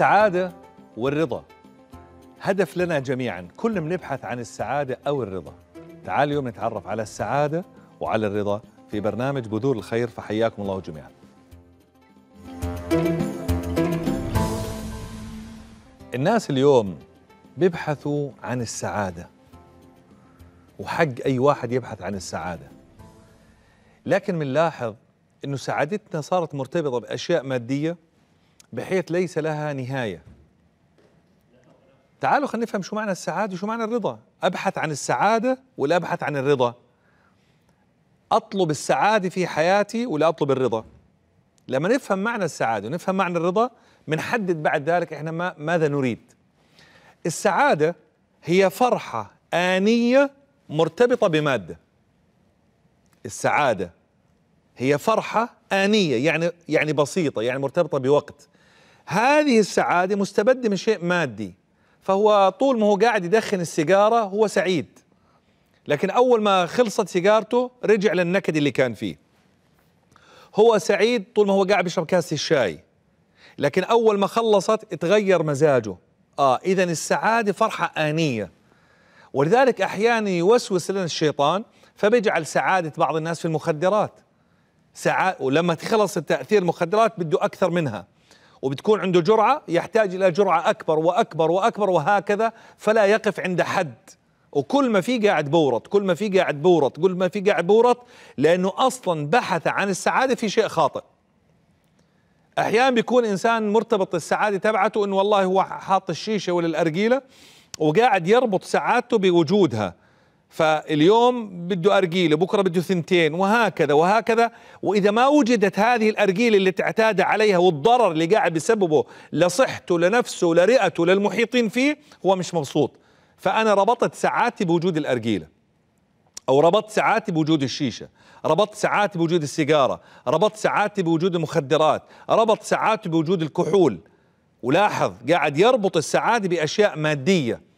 السعادة والرضا هدف لنا جميعا كل بنبحث نبحث عن السعادة أو الرضا تعال اليوم نتعرف على السعادة وعلى الرضا في برنامج بذور الخير فحياكم الله جميعا الناس اليوم بيبحثوا عن السعادة وحق أي واحد يبحث عن السعادة لكن بنلاحظ أنه سعادتنا صارت مرتبطة بأشياء مادية بحيث ليس لها نهايه تعالوا خلينا نفهم شو معنى السعاده وشو معنى الرضا ابحث عن السعاده ولا ابحث عن الرضا اطلب السعاده في حياتي ولا اطلب الرضا لما نفهم معنى السعاده ونفهم معنى الرضا بنحدد بعد ذلك احنا ما ماذا نريد السعاده هي فرحه انيه مرتبطه بماده السعاده هي فرحه انيه يعني يعني بسيطه يعني مرتبطه بوقت هذه السعادة مستبدة من شيء مادي فهو طول ما هو قاعد يدخن السيجارة هو سعيد لكن أول ما خلصت سيجارته رجع للنكد اللي كان فيه هو سعيد طول ما هو قاعد بيشرب كاسة الشاي لكن أول ما خلصت اتغير مزاجه آه إذا السعادة فرحة آنية ولذلك أحيانا يوسوس لنا الشيطان فبيجعل سعادة بعض الناس في المخدرات سعاد ولما تخلص التأثير المخدرات بده أكثر منها وبتكون عنده جرعه يحتاج الى جرعه اكبر واكبر واكبر وهكذا فلا يقف عند حد وكل ما في قاعد بورط كل ما في قاعد بورط كل ما في قاعد بورط لانه اصلا بحث عن السعاده في شيء خاطئ احيانا بيكون انسان مرتبط السعاده تبعته انه والله هو حاط الشيشه ولا الارجيله وقاعد يربط سعادته بوجودها فاليوم بده أرجيلة بكرة بده ثنتين وهكذا وهكذا وإذا ما وجدت هذه الأرجيلة اللي تعتاد عليها والضرر اللي قاعد بسببه لصحته لنفسه لرئته للمحيطين فيه هو مش مبسوط فأنا ربطت ساعاتي بوجود الأرجيلة أو ربطت ساعاتي بوجود الشيشة ربطت ساعاتي بوجود السيجارة ربطت ساعاتي بوجود المخدرات ربط ساعاتي بوجود الكحول ولاحظ قاعد يربط السعادة بأشياء مادية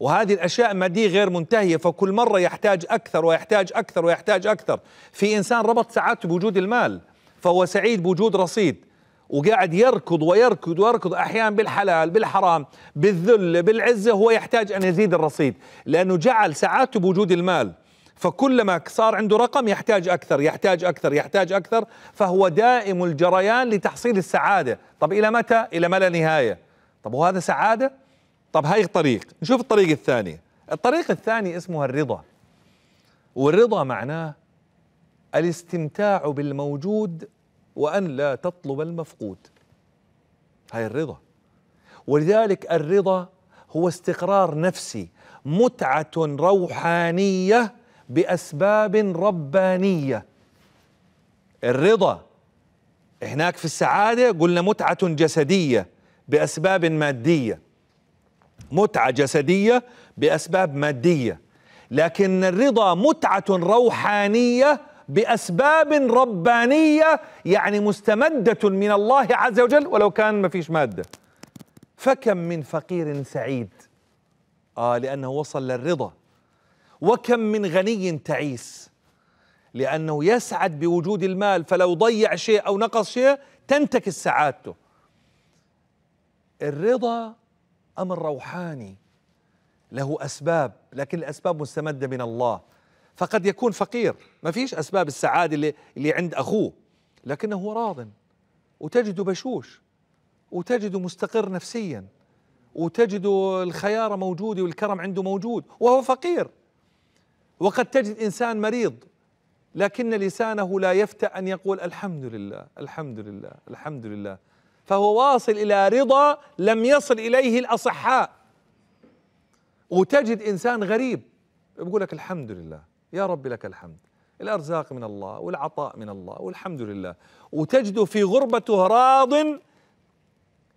وهذه الأشياء ماديه غير منتهية فكل مرة يحتاج أكثر ويحتاج أكثر ويحتاج أكثر في إنسان ربط سعادته بوجود المال فهو سعيد بوجود رصيد وقاعد يركض ويركض ويركض احيانا بالحلال بالحرام بالذل بالعزه هو يحتاج ان يزيد الرصيد لانه جعل سعادته بوجود المال فكلما صار عنده رقم يحتاج اكثر يحتاج اكثر يحتاج اكثر فهو دائم الجريان لتحصيل السعاده طب الى متى الى ما لا نهايه طب وهذا سعاده طب هاي طريق نشوف الطريق الثاني الطريق الثاني اسمه الرضا والرضا معناه الاستمتاع بالموجود وأن لا تطلب المفقود هاي الرضا ولذلك الرضا هو استقرار نفسي متعة روحانية بأسباب ربانية الرضا هناك في السعادة قلنا متعة جسدية بأسباب مادية متعة جسدية بأسباب مادية لكن الرضا متعة روحانية بأسباب ربانية يعني مستمدة من الله عز وجل ولو كان ما فيش مادة فكم من فقير سعيد آه لأنه وصل للرضا وكم من غني تعيس لأنه يسعد بوجود المال فلو ضيع شيء أو نقص شيء تنتكس سعادته الرضا امر روحاني له اسباب لكن الاسباب مستمده من الله فقد يكون فقير ما فيش اسباب السعاده اللي اللي عند اخوه لكنه راض وتجده بشوش وتجده مستقر نفسيا وتجده الخيار موجود والكرم عنده موجود وهو فقير وقد تجد انسان مريض لكن لسانه لا يفتأ ان يقول الحمد لله الحمد لله الحمد لله فهو واصل إلى رضا لم يصل إليه الأصحاء وتجد إنسان غريب يقول لك الحمد لله يا رب لك الحمد الأرزاق من الله والعطاء من الله والحمد لله وتجد في غربته راضٍ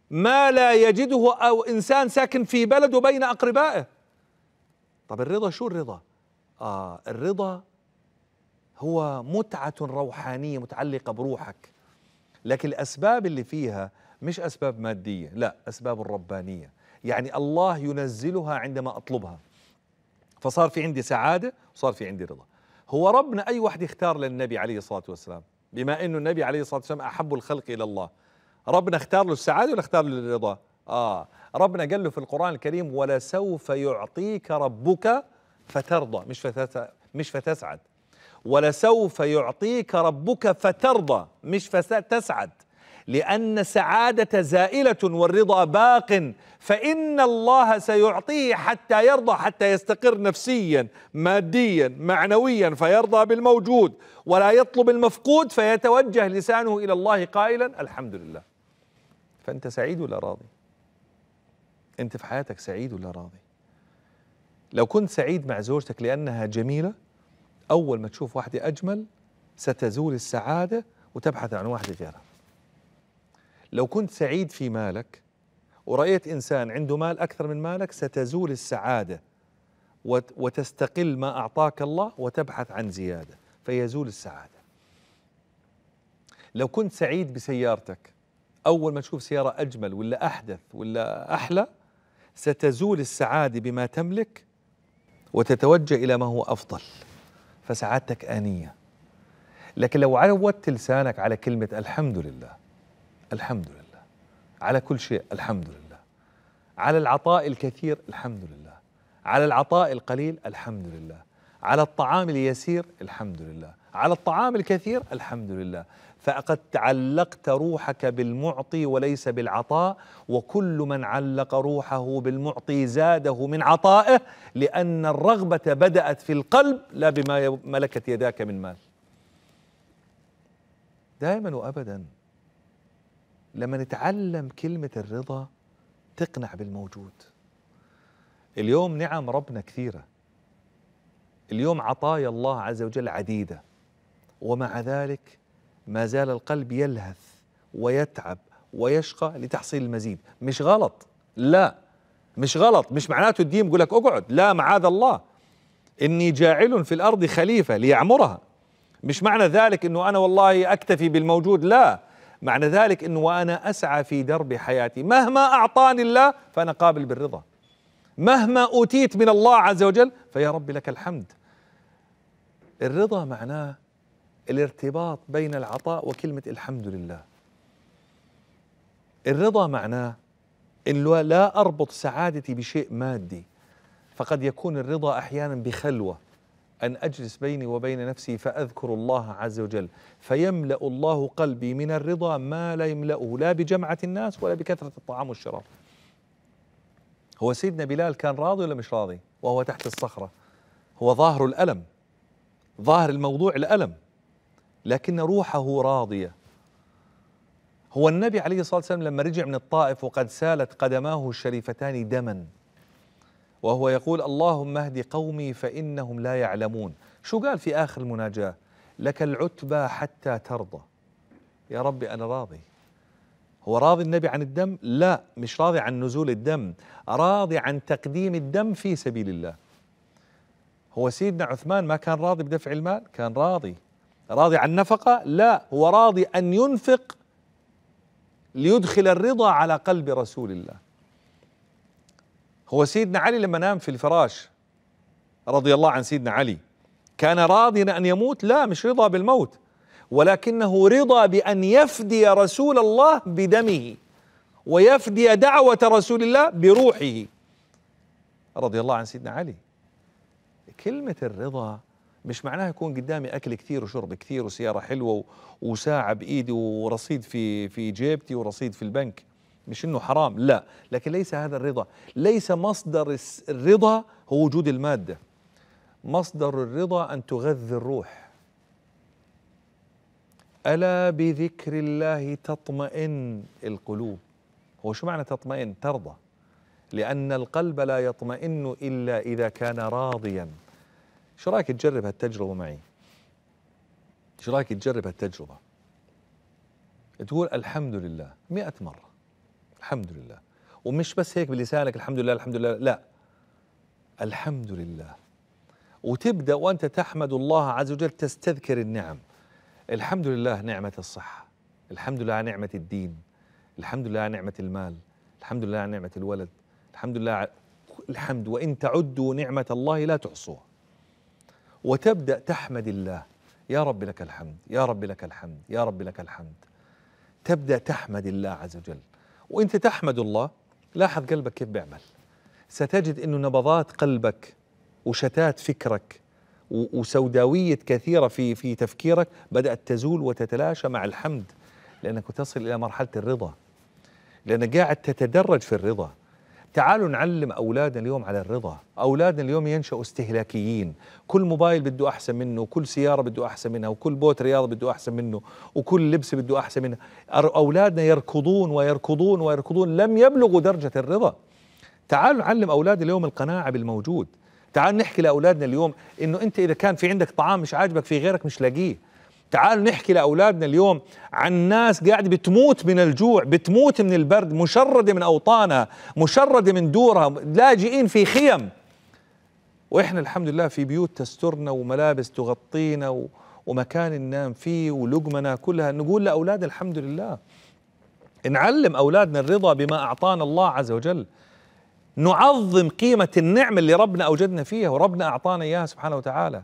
ما لا يجده أو إنسان ساكن في بلده بين أقربائه طب الرضا شو الرضا؟ آه الرضا هو متعة روحانية متعلقة بروحك لكن الأسباب اللي فيها مش أسباب مادية لا أسباب ربانية يعني الله ينزلها عندما أطلبها فصار في عندي سعادة وصار في عندي رضا هو ربنا أي واحد يختار للنبي عليه الصلاة والسلام بما أنه النبي عليه الصلاة والسلام أحب الخلق إلى الله ربنا اختار له السعادة ولا اختار له الرضا آه ربنا قال له في القرآن الكريم ولسوف يعطيك ربك فترضى مش فتسعد ولسوف يعطيك ربك فترضى مش فتسعد لأن سعادة زائلة والرضا باق فإن الله سيعطيه حتى يرضى حتى يستقر نفسيا ماديا معنويا فيرضى بالموجود ولا يطلب المفقود فيتوجه لسانه إلى الله قائلا الحمد لله فأنت سعيد ولا راضي أنت في حياتك سعيد ولا راضي لو كنت سعيد مع زوجتك لأنها جميلة أول ما تشوف واحدة أجمل ستزول السعادة وتبحث عن واحدة غيرها لو كنت سعيد في مالك ورأيت إنسان عنده مال أكثر من مالك ستزول السعادة وتستقل ما أعطاك الله وتبحث عن زيادة فيزول السعادة لو كنت سعيد بسيارتك أول ما تشوف سيارة أجمل ولا أحدث ولا أحلى ستزول السعادة بما تملك وتتوجه إلى ما هو أفضل فسعادتك آنية لكن لو عودت لسانك على كلمة الحمد لله الحمد لله على كل شيء الحمد لله على العطاء الكثير الحمد لله على العطاء القليل الحمد لله على الطعام اليسير الحمد لله على الطعام الكثير الحمد لله فقد تعلقت روحك بالمعطي وليس بالعطاء وكل من علق روحه بالمعطي زاده من عطائه لأن الرغبة بدأت في القلب لا بما ملكت يداك من مال دائما وأبدا لما نتعلم كلمة الرضا تقنع بالموجود اليوم نعم ربنا كثيرة اليوم عطايا الله عز وجل عديدة ومع ذلك ما زال القلب يلهث ويتعب ويشقى لتحصيل المزيد مش غلط لا مش غلط مش معناته الدين يقول لك اقعد لا معاذ الله اني جاعل في الارض خليفه ليعمرها مش معنى ذلك انه انا والله اكتفي بالموجود لا معنى ذلك انه وانا اسعى في درب حياتي مهما اعطاني الله فانا قابل بالرضا مهما اوتيت من الله عز وجل فيا رب لك الحمد الرضا معناه الارتباط بين العطاء وكلمة الحمد لله الرضا معناه إن لا أربط سعادتي بشيء مادي فقد يكون الرضا أحيانا بخلوة أن أجلس بيني وبين نفسي فأذكر الله عز وجل فيملأ الله قلبي من الرضا ما لا يملأه لا بجمعة الناس ولا بكثرة الطعام والشراب هو سيدنا بلال كان راضي ولا مش راضي وهو تحت الصخرة هو ظاهر الألم ظاهر الموضوع الألم لكن روحه راضية هو النبي عليه الصلاة والسلام لما رجع من الطائف وقد سالت قدماه الشريفتان دما وهو يقول اللهم اهد قومي فإنهم لا يعلمون شو قال في آخر المناجاة لك العتبى حتى ترضى يا ربي أنا راضي هو راضي النبي عن الدم لا مش راضي عن نزول الدم راضي عن تقديم الدم في سبيل الله هو سيدنا عثمان ما كان راضي بدفع المال كان راضي راضي عن نفقة لا هو راضي أن ينفق ليدخل الرضا على قلب رسول الله هو سيدنا علي لما نام في الفراش رضي الله عن سيدنا علي كان راضيا أن يموت لا مش رضا بالموت ولكنه رضا بأن يفدي رسول الله بدمه ويفدي دعوة رسول الله بروحه رضي الله عن سيدنا علي كلمة الرضا مش معناها يكون قدامي اكل كثير وشرب كثير وسياره حلوه وساعه بايدي ورصيد في في جيبتي ورصيد في البنك مش انه حرام لا لكن ليس هذا الرضا ليس مصدر الرضا هو وجود الماده مصدر الرضا ان تغذي الروح الا بذكر الله تطمئن القلوب هو شو معنى تطمئن ترضى لان القلب لا يطمئن الا اذا كان راضيا شو رايك تجرب هالتجربه معي شو رايك تجرب هالتجربه تقول الحمد لله مئة مرة الحمد لله ومش بس هيك بلسانك الحمد لله الحمد لله لا الحمد لله وتبدا وانت تحمد الله عز وجل تستذكر النعم الحمد لله نعمه الصحه الحمد لله على نعمه الدين الحمد لله على نعمه المال الحمد لله على نعمه الولد الحمد لله الحمد وان تعدوا نعمه الله لا تحصوها وتبدأ تحمد الله يا رب لك الحمد يا رب لك الحمد يا رب لك الحمد تبدأ تحمد الله عز وجل وانت تحمد الله لاحظ قلبك كيف بيعمل ستجد انه نبضات قلبك وشتات فكرك وسوداويه كثيره في في تفكيرك بدات تزول وتتلاشى مع الحمد لانك تصل الى مرحله الرضا لانك قاعد تتدرج في الرضا تعالوا نعلم أولادنا اليوم على الرضا أولادنا اليوم ينشأوا استهلاكيين كل موبايل بده أحسن منه وكل سيارة بده أحسن منها وكل بوت رياضة بده أحسن منه وكل لبس بده أحسن منها أولادنا يركضون ويركضون ويركضون لم يبلغوا درجة الرضا تعالوا نعلم أولادنا اليوم القناعة بالموجود تعال نحكي لأولادنا اليوم إنه أنت إذا كان في عندك طعام مش عاجبك في غيرك مش لاقيه تعالوا نحكي لأولادنا اليوم عن ناس قاعد بتموت من الجوع بتموت من البرد مشردة من أوطانها مشردة من دورها لاجئين في خيم وإحنا الحمد لله في بيوت تسترنا وملابس تغطينا و... ومكان ننام فيه ولقمنا كلها نقول لأولادنا الحمد لله نعلم أولادنا الرضا بما أعطانا الله عز وجل نعظم قيمة النعمة اللي ربنا أوجدنا فيها وربنا أعطانا إياها سبحانه وتعالى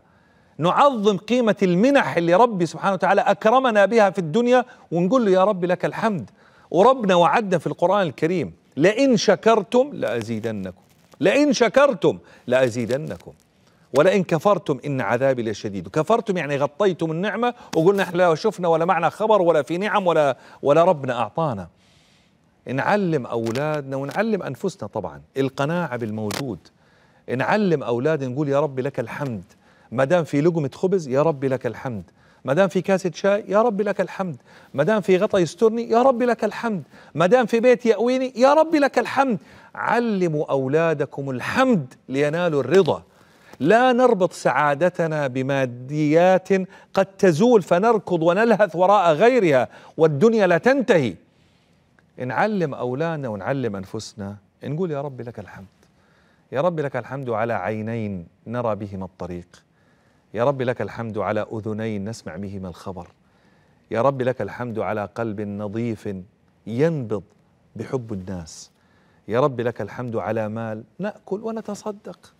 نعظم قيمة المنح اللي ربي سبحانه وتعالى أكرمنا بها في الدنيا ونقول له يا رب لك الحمد وربنا وعدنا في القرآن الكريم لئن شكرتم لأزيدنكم لئن شكرتم لأزيدنكم ولئن كفرتم إن عذابي لشديد كفرتم يعني غطيتم النعمة وقلنا احنا لا شفنا ولا معنا خبر ولا في نعم ولا, ولا ربنا أعطانا نعلم أولادنا ونعلم أنفسنا طبعا القناعة بالموجود نعلم أولادنا نقول يا رب لك الحمد ما دام في لقمه خبز يا ربي لك الحمد ما دام في كاسة شاي يا ربي لك الحمد ما دام في غطا يسترني يا ربي لك الحمد ما دام في بيت يأويني يا ربي لك الحمد علموا أولادكم الحمد لينالوا الرضا لا نربط سعادتنا بماديات قد تزول فنركض ونلهث وراء غيرها والدنيا لا تنتهي نعلم أولادنا ونعلم أنفسنا نقول يا ربي لك الحمد يا ربي لك الحمد على عينين نرى بهما الطريق يا رب لك الحمد على أذنين نسمع بهما الخبر يا رب لك الحمد على قلب نظيف ينبض بحب الناس يا رب لك الحمد على مال نأكل ونتصدق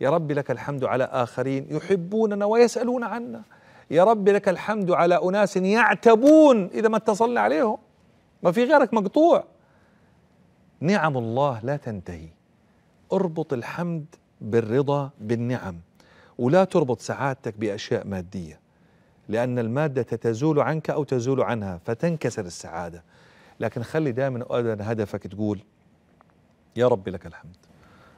يا رب لك الحمد على آخرين يحبوننا ويسألون عنا يا رب لك الحمد على أناس يعتبون إذا ما اتصلنا عليهم ما في غيرك مقطوع نعم الله لا تنتهي اربط الحمد بالرضا بالنعم ولا تربط سعادتك بأشياء مادية لأن المادة تزول عنك أو تزول عنها فتنكسر السعادة لكن خلي دائما أبدا هدفك تقول يا ربي لك الحمد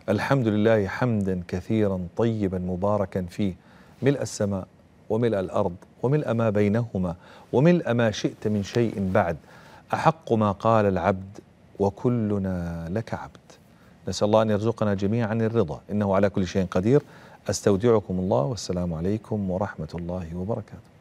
الحمد لله حمدا كثيرا طيبا مباركا فيه ملء السماء وملء الأرض وملء ما بينهما وملء ما شئت من شيء بعد أحق ما قال العبد وكلنا لك عبد نسأل الله أن يرزقنا جميعا الرضا إنه على كل شيء قدير أستودعكم الله والسلام عليكم ورحمة الله وبركاته